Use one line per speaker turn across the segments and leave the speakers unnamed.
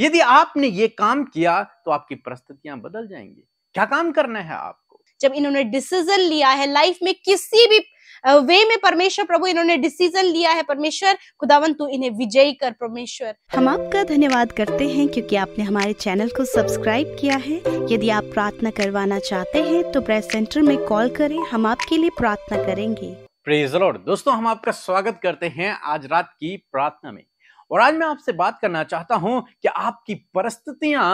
यदि आपने ये काम किया तो आपकी परिस्थितियां बदल जाएंगी क्या काम करना है
आपको जब इन्होंने डिसीजन लिया है लाइफ में किसी भी वे में परमेश्वर प्रभु इन्होंने डिसीजन लिया है परमेश्वर खुदावन तू तो इन्हें विजयी कर परमेश्वर हम आपका धन्यवाद करते हैं क्योंकि आपने हमारे चैनल को सब्सक्राइब किया है यदि आप प्रार्थना करवाना चाहते हैं तो प्रेस सेंटर में कॉल करें हम आपके लिए प्रार्थना करेंगे
प्रेज लॉर्ड दोस्तों हम आपका स्वागत करते हैं आज रात की प्रार्थना में और आज मैं आपसे बात करना चाहता हूं कि आपकी परिस्थितियां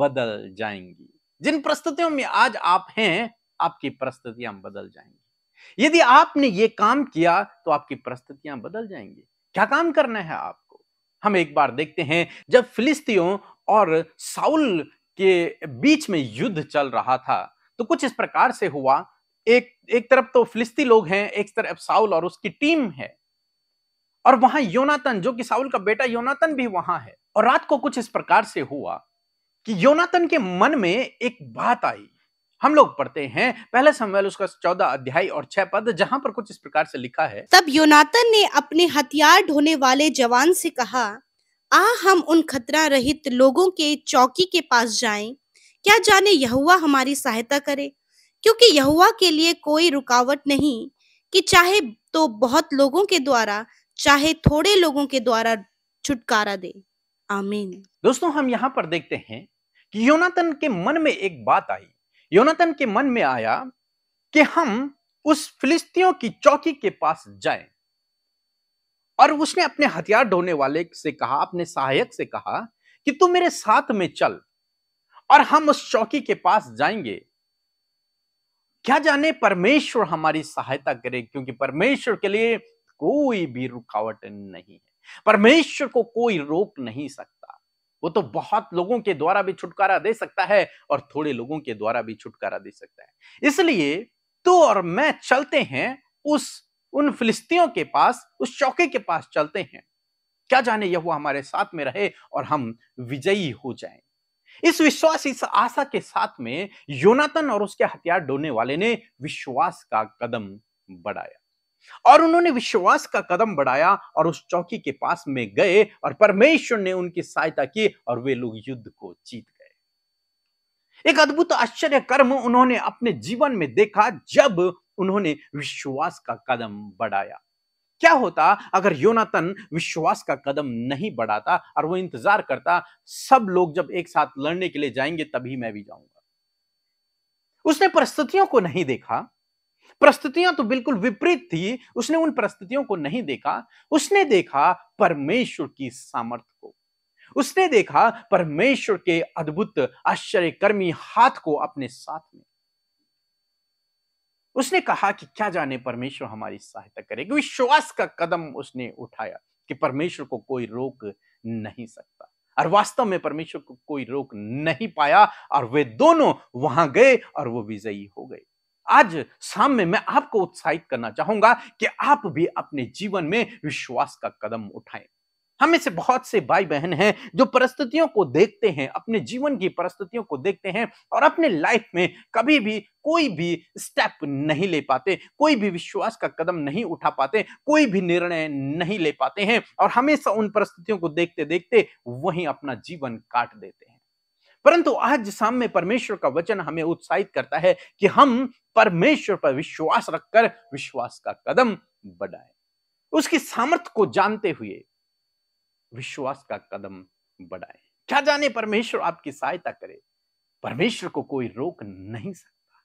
बदल जाएंगी जिन परिस्थितियों में आज आप हैं आपकी परिस्थितियां बदल जाएंगी यदि आपने ये काम किया तो आपकी परिस्थितियां बदल जाएंगी क्या काम करना है आपको हम एक बार देखते हैं जब फिलिस्तियों और साउल के बीच में युद्ध चल रहा था तो कुछ इस प्रकार से हुआ एक एक तरफ तो फिलिस्ती लोग हैं एक तरफ साउल और उसकी टीम है और वहां योनातन जो कि साउल का बेटा योनातन भी वहां है और रात को कुछ इस प्रकार से हुआ कि योनातन के मन में एक बात आई हम लोग पढ़ते हैं पहले समवेल उसका चौदह अध्याय और छह पद जहां पर कुछ इस प्रकार से लिखा है
तब योनातन ने अपने हथियार ढोने वाले जवान से कहा आ हम उन खतरा रहित लोगों के चौकी के पास जाएं क्या जाने यहुआ हमारी सहायता करे क्योंकि यहुआ के लिए कोई रुकावट नहीं कि चाहे तो बहुत लोगों के द्वारा चाहे थोड़े लोगों के द्वारा छुटकारा दे आमीन
दोस्तों हम यहाँ पर देखते हैं कि योनातन के मन में एक बात आई योनातन के मन में आया कि हम उस फिलिस्तियों की चौकी के पास जाएं और उसने अपने हथियार ढोने वाले से कहा अपने सहायक से कहा कि तू मेरे साथ में चल और हम उस चौकी के पास जाएंगे क्या जाने परमेश्वर हमारी सहायता करे क्योंकि परमेश्वर के लिए कोई भी रुकावट नहीं है परमेश्वर को कोई रोक नहीं सकता वो तो बहुत लोगों के द्वारा भी छुटकारा दे सकता है और थोड़े लोगों के द्वारा भी छुटकारा दे सकता है इसलिए तो और मैं चलते हैं उस उन फिलिस्तियों के पास उस चौके के पास चलते हैं क्या जाने यह हमारे साथ में रहे और हम विजयी हो जाएं इस विश्वास इस आशा के साथ में योनातन और उसके हथियार डोने वाले ने विश्वास का कदम बढ़ाया और उन्होंने विश्वास का कदम बढ़ाया और उस चौकी के पास में गए और परमेश्वर ने उनकी सहायता की और वे लोग युद्ध को जीत गए एक अद्भुत आश्चर्य कर्म उन्होंने अपने जीवन में देखा जब उन्होंने विश्वास का कदम बढ़ाया क्या होता अगर योनातन विश्वास का कदम नहीं बढ़ाता और वो इंतजार करता सब लोग जब एक साथ लड़ने के लिए जाएंगे तभी मैं भी जाऊंगा उसने परिस्थितियों को नहीं देखा प्रस्तुतियां तो बिल्कुल विपरीत थी उसने उन परिस्थितियों को नहीं देखा उसने देखा परमेश्वर की सामर्थ को उसने देखा परमेश्वर के अद्भुत आश्चर्यकर्मी हाथ को अपने साथ में उसने कहा कि क्या जाने परमेश्वर हमारी सहायता करेगी विश्वास का कदम उसने उठाया कि परमेश्वर को कोई रोक नहीं सकता और वास्तव में परमेश्वर को कोई रोक नहीं पाया और वे दोनों वहां गए और वो विजयी हो गए आज सामने मैं आपको उत्साहित करना चाहूंगा कि आप भी अपने जीवन में विश्वास का कदम उठाएं हम में से बहुत से भाई बहन हैं जो परिस्थितियों को देखते हैं अपने जीवन की परिस्थितियों को देखते हैं और अपने लाइफ में कभी भी कोई भी स्टेप नहीं ले पाते कोई भी विश्वास का कदम नहीं उठा पाते कोई भी निर्णय नहीं ले पाते हैं और हमेशा उन परिस्थितियों को देखते देखते वहीं अपना जीवन काट देते हैं परंतु आज सामने परमेश्वर का वचन हमें उत्साहित करता है कि हम परमेश्वर पर विश्वास रखकर विश्वास का कदम बढ़ाए उसकी सामर्थ्य को जानते हुए विश्वास का कदम बढ़ाए क्या जाने परमेश्वर आपकी सहायता करे परमेश्वर को कोई रोक नहीं सकता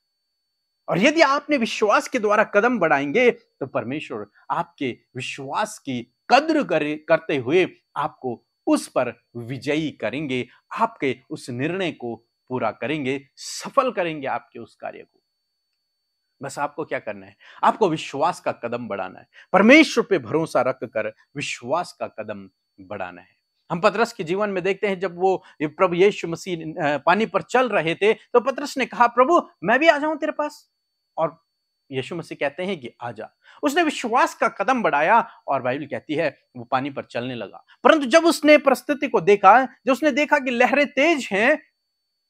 और यदि आपने विश्वास के द्वारा कदम बढ़ाएंगे तो परमेश्वर आपके विश्वास की कद्र करे करते हुए आपको उस पर विजयी करेंगे आपके उस निर्णय को पूरा करेंगे सफल करेंगे आपके उस कार्य को बस आपको क्या करना है आपको विश्वास का कदम बढ़ाना है परमेश्वर पे भरोसा रख कर विश्वास का कदम बढ़ाना है हम पतरस के जीवन में देखते हैं जब वो प्रभु यीशु मसीह पानी पर चल रहे थे तो पतरस ने कहा प्रभु मैं भी आ जाऊं तेरे पास और यीशु मसीह कहते हैं कि आ जा उसने विश्वास का कदम बढ़ाया और बाइबल कहती है वो पानी पर चलने लगा परंतु जब उसने परिस्थिति को देखा जब उसने देखा कि लहरें तेज हैं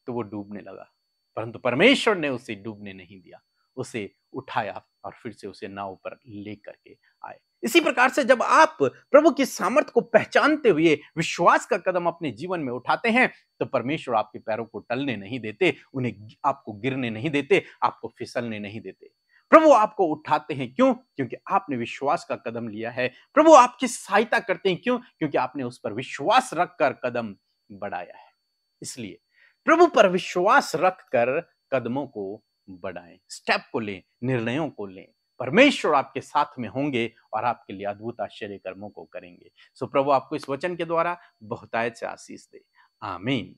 तो वो डूबने लगा परंतु परमेश्वर ने उसे डूबने नहीं दिया उसे उठाया और फिर से उसे नाव पर ले करके आए इसी प्रकार से जब आप प्रभु की सामर्थ को पहचानते हुए विश्वास का कदम अपने जीवन में उठाते हैं तो परमेश्वर आपके पैरों को टलने नहीं देते उन्हें आपको गिरने नहीं देते आपको फिसलने नहीं देते प्रभु आपको उठाते हैं क्यों क्योंकि आपने विश्वास का कदम लिया है प्रभु आपकी सहायता करते हैं क्यों क्योंकि आपने उस पर विश्वास रखकर कदम बढ़ाया है इसलिए प्रभु पर विश्वास रखकर कदमों को बढ़ाएं स्टेप को लें निर्णयों को लें परमेश्वर आपके साथ में होंगे और आपके लिए अद्भुत आश्चर्य कर्मों को करेंगे सो प्रभु आपको इस वचन के द्वारा बहुतायत से आशीष दे आमीन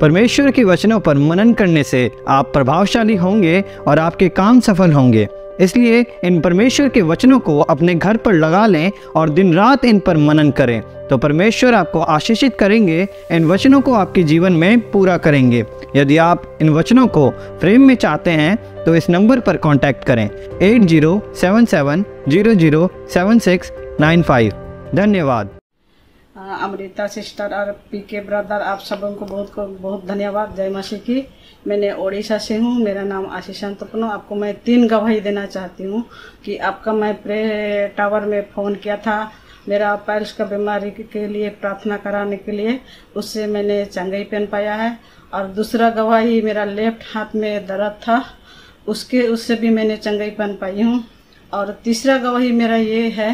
परमेश्वर के वचनों पर मनन करने से आप प्रभावशाली होंगे और आपके काम सफल होंगे इसलिए इन परमेश्वर के वचनों को अपने घर पर लगा लें और दिन रात इन पर मनन करें तो परमेश्वर आपको आशीषित करेंगे इन वचनों को आपके जीवन में पूरा करेंगे यदि आप इन वचनों को फ्रेम में चाहते हैं तो इस नंबर पर कॉन्टैक्ट करें eight zero seven seven zero zero seven six nine five धन्यवाद
हाँ, अमृता सिस्टर और पी के ब्रदर आप सब को बहुत बहुत धन्यवाद जय मासी की मैंने ओडिशा से हूँ मेरा नाम आशीष तपनो आपको मैं तीन गवाही देना चाहती हूँ कि आपका मैं प्रे टावर में फ़ोन किया था मेरा पैल्स का बीमारी के लिए प्रार्थना कराने के लिए उससे मैंने चंगई पहन पाया है और दूसरा गवाही मेरा लेफ्ट हाथ में दर्द था उसके उससे भी मैंने चंगई पहन पाई हूँ और तीसरा गवाही मेरा ये है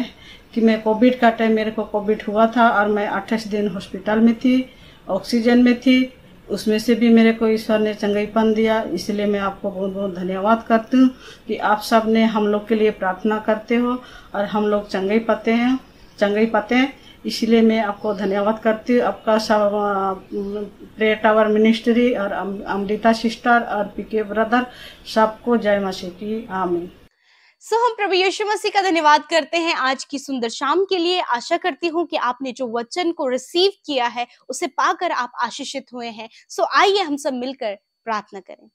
कि मैं कोविड का टाइम मेरे को कोविड हुआ था और मैं अट्ठाईस दिन हॉस्पिटल में थी ऑक्सीजन में थी उसमें से भी मेरे को ईश्वर ने चंगईपन दिया इसलिए मैं आपको बहुत बहुत धन्यवाद करती हूँ कि आप सब ने हम लोग के लिए प्रार्थना करते हो और हम लोग ही पाते हैं ही पाते हैं इसलिए मैं आपको धन्यवाद करती हूँ आपका सब प्रे टावर मिनिस्ट्री और अमृता सिस्टर और पीके ब्रदर सबको जय मसी की आमीन
सो हम प्रभु यीशु मसीह का धन्यवाद करते हैं आज की सुंदर शाम के लिए आशा करती हूँ कि आपने जो वचन को रिसीव किया है उसे पाकर आप आशीषित हुए हैं सो आइए हम सब मिलकर प्रार्थना करें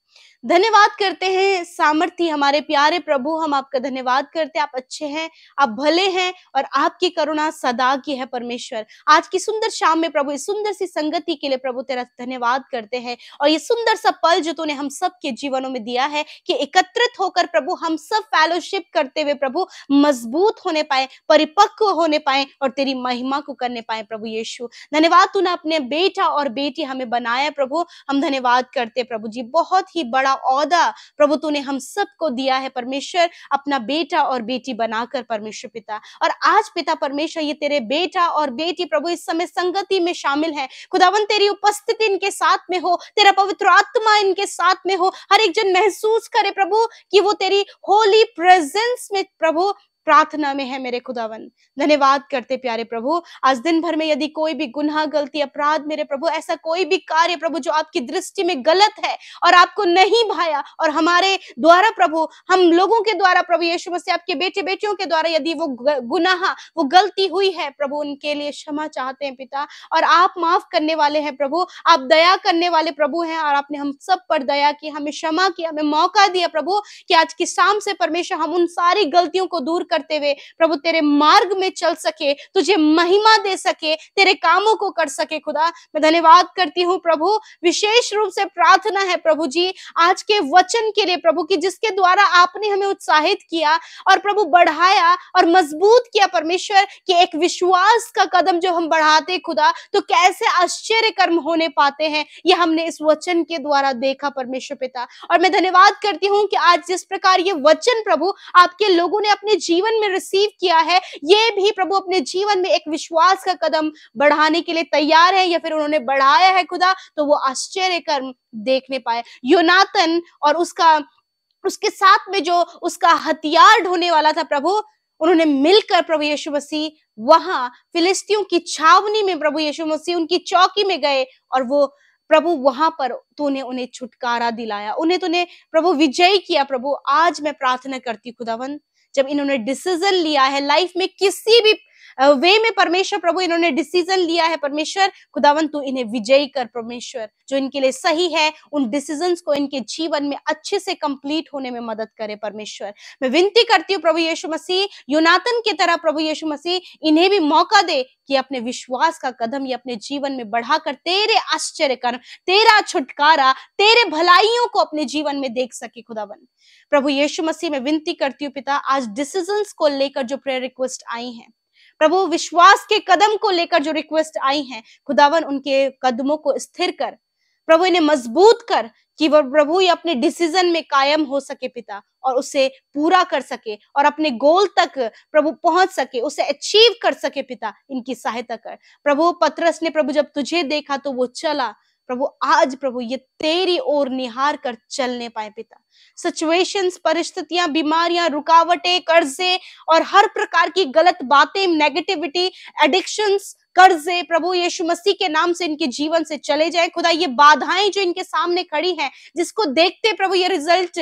धन्यवाद करते हैं सामर्थ्य हमारे प्यारे प्रभु हम आपका धन्यवाद करते हैं आप अच्छे हैं आप भले हैं और आपकी करुणा सदा की है परमेश्वर आज की सुंदर शाम में प्रभु इस सुंदर सी संगति के लिए प्रभु तेरा धन्यवाद करते हैं और ये सुंदर सा पल जो तूने हम सब के जीवनों में दिया है कि एकत्रित होकर प्रभु हम सब फैलोशिप करते हुए प्रभु मजबूत होने पाए परिपक्व होने पाए और तेरी महिमा को करने पाए प्रभु यीशु धन्यवाद तूने अपने बेटा और बेटी हमें बनाया प्रभु हम धन्यवाद करते प्रभु जी बहुत ही बड़ा औदा प्रभु तूने हम सबको दिया है परमेश्वर अपना बेटा और बेटी बनाकर परमेश्वर पिता और आज पिता परमेश्वर ये तेरे बेटा और बेटी प्रभु इस समय संगति में शामिल है खुदावन तेरी उपस्थिति इनके साथ में हो तेरा पवित्र आत्मा इनके साथ में हो हर एक जन महसूस करे प्रभु कि वो तेरी होली प्रेजेंस में प्रभु प्रार्थना में है मेरे खुदावन धन्यवाद करते प्यारे प्रभु आज दिन भर में यदि कोई भी गुनाह गलती अपराध मेरे प्रभु ऐसा कोई भी कार्य प्रभु जो आपकी दृष्टि में गलत है और आपको नहीं भाया और हमारे द्वारा प्रभु हम लोगों के द्वारा प्रभु यीशु मसीह आपके बेटे बेटियों के द्वारा यदि वो गुनाह वो गलती हुई है प्रभु उनके लिए क्षमा चाहते हैं पिता और आप माफ करने वाले हैं प्रभु आप दया करने वाले प्रभु हैं और आपने हम सब पर दया की हमें क्षमा किया हमें मौका दिया प्रभु कि आज की शाम से परमेश्वर हम उन सारी गलतियों को दूर कर करते हुए प्रभु तेरे मार्ग में चल सके तुझे महिमा दे सके तेरे कामों को कर सके खुदा मैं धन्यवाद करती हूँ प्रभु विशेष रूप से प्रार्थना है प्रभु जी आज के वचन के लिए प्रभु की जिसके द्वारा आपने हमें उत्साहित किया और प्रभु बढ़ाया और मजबूत किया परमेश्वर कि एक विश्वास का कदम जो हम बढ़ाते खुदा तो कैसे आश्चर्य कर्म होने पाते हैं ये हमने इस वचन के द्वारा देखा परमेश्वर पिता और मैं धन्यवाद करती हूँ कि आज जिस प्रकार ये वचन प्रभु आपके लोगों ने अपने जीवन जीवन में रिसीव किया है ये भी प्रभु अपने जीवन में एक विश्वास का कदम बढ़ाने के लिए तैयार है या फिर उन्होंने बढ़ाया है खुदा तो वो आश्चर्य कर्म देखने पाए योनातन और उसका उसके साथ में जो उसका हथियार ढोने वाला था प्रभु उन्होंने मिलकर प्रभु यीशु मसीह वहां फिलिस्तियों की छावनी में प्रभु यीशु मसीह उनकी चौकी में गए और वो प्रभु वहां पर तूने उन्हें छुटकारा दिलाया उन्हें तूने प्रभु विजय किया प्रभु आज मैं प्रार्थना करती खुदावन जब इन्होंने डिसीजन लिया है लाइफ में किसी भी वे में परमेश्वर प्रभु इन्होंने डिसीजन लिया है परमेश्वर खुदावन तू इन्हें विजयी कर परमेश्वर जो इनके लिए सही है उन डिसीजन को इनके जीवन में अच्छे से कंप्लीट होने में मदद करे परमेश्वर मैं विनती करती हूँ प्रभु यीशु मसीह योनातन की तरह प्रभु यीशु मसीह इन्हें भी मौका दे कि अपने विश्वास का कदम ये अपने जीवन में बढ़ाकर तेरे आश्चर्य कर्म तेरा छुटकारा तेरे भलाइयों को अपने जीवन में देख सके खुदावन प्रभु यीशु मसीह मैं विनती करती हूँ पिता आज डिसीजन को लेकर जो प्रेयर रिक्वेस्ट आई है प्रभु विश्वास के कदम को लेकर जो रिक्वेस्ट आई हैं खुदावन उनके कदमों को स्थिर कर प्रभु इन्हें मजबूत कर कि वह प्रभु ये अपने डिसीजन में कायम हो सके पिता और उसे पूरा कर सके और अपने गोल तक प्रभु पहुंच सके उसे अचीव कर सके पिता इनकी सहायता कर प्रभु पत्रस ने प्रभु जब तुझे देखा तो वो चला प्रभु आज प्रभु ये तेरी ओर निहार कर चलने पाए पिता सिचुएशंस परिस्थितियां बीमारियां रुकावटें कर्जे और हर प्रकार की गलत बातें नेगेटिविटी एडिक्शंस कर्जे प्रभु यीशु मसीह के नाम से इनके जीवन से चले जाए खुदा ये बाधाएं जो इनके सामने खड़ी हैं जिसको देखते प्रभु ये रिजल्ट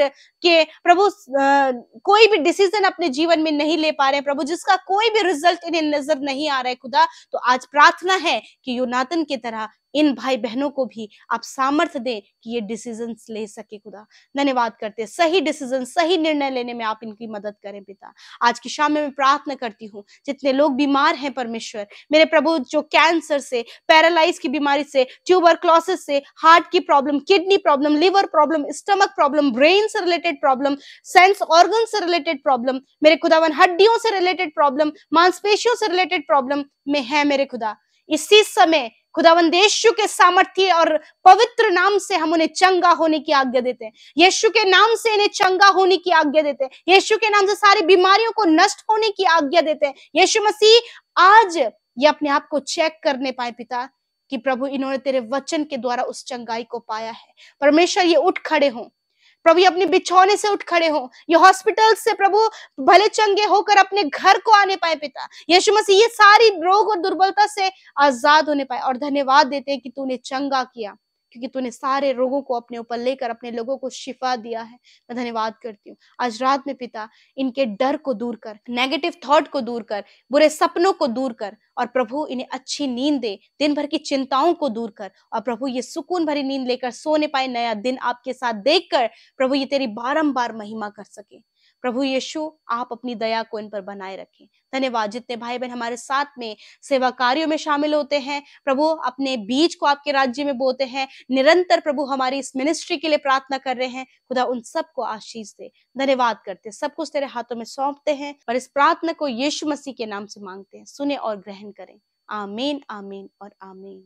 के प्रभु आ, कोई भी डिसीजन अपने जीवन में नहीं ले पा रहे प्रभु जिसका कोई भी रिजल्ट इन्हें नजर नहीं आ रहा है खुदा तो आज प्रार्थना है कि यूनातन की तरह इन भाई बहनों को भी आप सामर्थ्य दें कि ये डिसीजन ले सके खुदा धन्यवाद करते सही डिसीजन सही निर्णय लेने में आप इनकी मदद करें पिता आज की शाम में मैं प्रार्थना करती हूँ जितने लोग बीमार हैं परमेश्वर मेरे प्रभु जो कैंसर से पैरालाइज की बीमारी से ट्यूबर से हार्ट की problem kidney problem liver problem stomach problem brain से रिलेटेड प्रॉब्लम सेंस ऑर्गन से रिलेटेड प्रॉब्लम मेरे खुदावन हड्डियों से रिलेटेड प्रॉब्लम मांसपेशियों से रिलेटेड प्रॉब्लम में है मेरे खुदा इसी समय खुदावंद यीशु के सामर्थ्य और पवित्र नाम से हम उन्हें चंगा होने की आज्ञा देते हैं यीशु के नाम से इन्हें चंगा होने की आज्ञा देते हैं यीशु के नाम से सारी बीमारियों को नष्ट होने की आज्ञा देते हैं यीशु मसीह आज ये अपने आप को चेक करने पाए पिता कि प्रभु इन्होंने तेरे वचन के द्वारा उस चंगाई को पाया है परमेश्वर ये उठ खड़े हों प्रभु अपने बिछौने से उठ खड़े हो ये हॉस्पिटल से प्रभु भले चंगे होकर अपने घर को आने पाए पिता यीशु मसीह ये सारी रोग और दुर्बलता से आजाद होने पाए और धन्यवाद देते हैं कि तूने चंगा किया क्योंकि तूने सारे रोगों को अपने ऊपर लेकर अपने लोगों को शिफा दिया है मैं धन्यवाद करती हूँ आज रात में पिता इनके डर को दूर कर नेगेटिव थॉट को दूर कर बुरे सपनों को दूर कर और प्रभु इन्हें अच्छी नींद दे दिन भर की चिंताओं को दूर कर और प्रभु ये सुकून भरी नींद लेकर सोने पाए नया दिन आपके साथ देखकर प्रभु ये तेरी बारंबार महिमा कर सके प्रभु यीशु आप अपनी दया को इन पर बनाए रखें धन्यवाद जितने भाई बहन हमारे साथ में सेवा कार्यों में शामिल होते हैं प्रभु अपने बीज को आपके राज्य में बोते हैं निरंतर प्रभु हमारी इस मिनिस्ट्री के लिए प्रार्थना कर रहे हैं खुदा उन सबको आशीष दे धन्यवाद करते सब कुछ तेरे हाथों में सौंपते हैं और इस प्रार्थना को यीशु मसीह के नाम से मांगते हैं सुने और ग्रहण करें आमीन आमीन और आमीन